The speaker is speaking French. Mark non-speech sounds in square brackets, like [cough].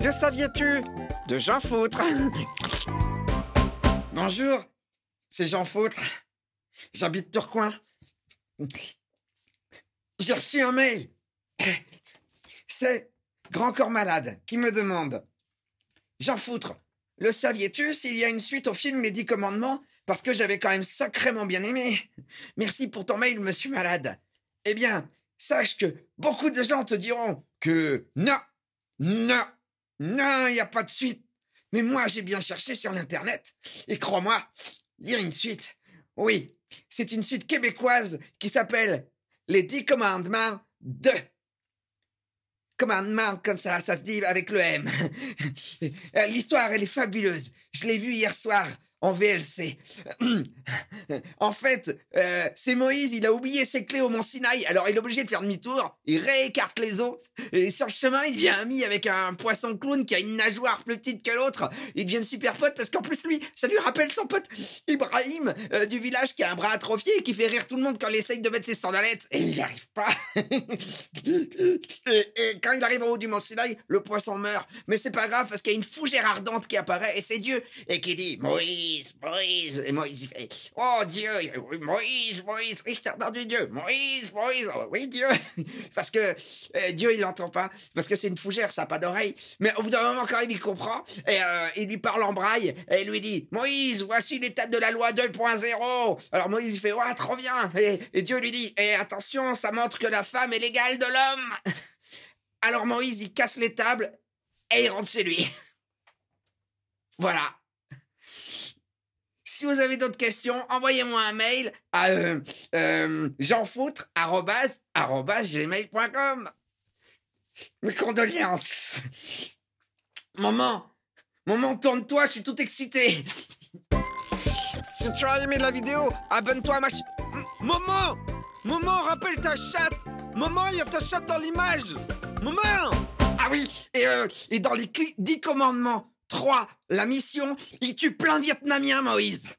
Le saviez-tu De Jean Foutre. Bonjour, c'est Jean Foutre. J'habite Turcoing. J'ai reçu un mail. C'est Grand Corps Malade qui me demande J'en foutre. Le saviez-tu s'il y a une suite au film Les Dix Commandements Parce que j'avais quand même sacrément bien aimé. Merci pour ton mail, monsieur malade. Eh bien, sache que beaucoup de gens te diront que non, non, non, il n'y a pas de suite. Mais moi, j'ai bien cherché sur l'Internet. Et crois-moi, il y a une suite. Oui, c'est une suite québécoise qui s'appelle Les Dix Commandements 2 commandement comme ça, ça se dit avec le M. [laughs] L'histoire, elle est fabuleuse. Je l'ai vue hier soir en VLC. [clears throat] en fait, euh, c'est Moïse, il a oublié ses clés au Mont Sinaï, alors il est obligé de faire demi-tour, il réécarte les eaux, et sur le chemin, il devient ami avec un poisson clown qui a une nageoire plus petite que l'autre. il devient super pote, parce qu'en plus, lui, ça lui rappelle son pote Ibrahim euh, du village qui a un bras atrophié et qui fait rire tout le monde quand il essaye de mettre ses sandalettes, et il n'y arrive pas. [laughs] et, quand il arrive en haut du Mont Sinaï, le poisson meurt, mais c'est pas grave parce qu'il y a une fougère ardente qui apparaît, et c'est Dieu, et qui dit Moïse, Moïse, Moïse. Moïse, il fait, oh Dieu, Moïse, Moïse, oui, Dieu, Moïse, Moïse, oh, oui Dieu. [laughs] parce que euh, Dieu, il l'entend pas, parce que c'est une fougère, ça n'a pas d'oreille. Mais au bout d'un moment, quand il comprend, et euh, il lui parle en braille, et il lui dit, Moïse, voici l'état de la loi 2.0. Alors Moïse, il fait, Oh, trop bien. Et, Dieu lui dit, et attention, ça montre que la femme est l'égale de l'homme. [laughs] Alors Moïse, il casse les tables et il rentre chez lui. [laughs] voilà si vous avez d'autres questions, envoyez-moi un mail à euh, euh, gmail.com Mes condoléances. Maman, maman, tourne-toi, je suis tout excité. si tu as aimé la vidéo, abonne-toi à ma chaîne. Maman Maman, rappelle ta chatte Maman, il y a ta chatte dans l'image Maman Ah oui, et, euh, et dans les 10 commandements, 3. La mission. Il tue plein de Vietnamiens, Moïse.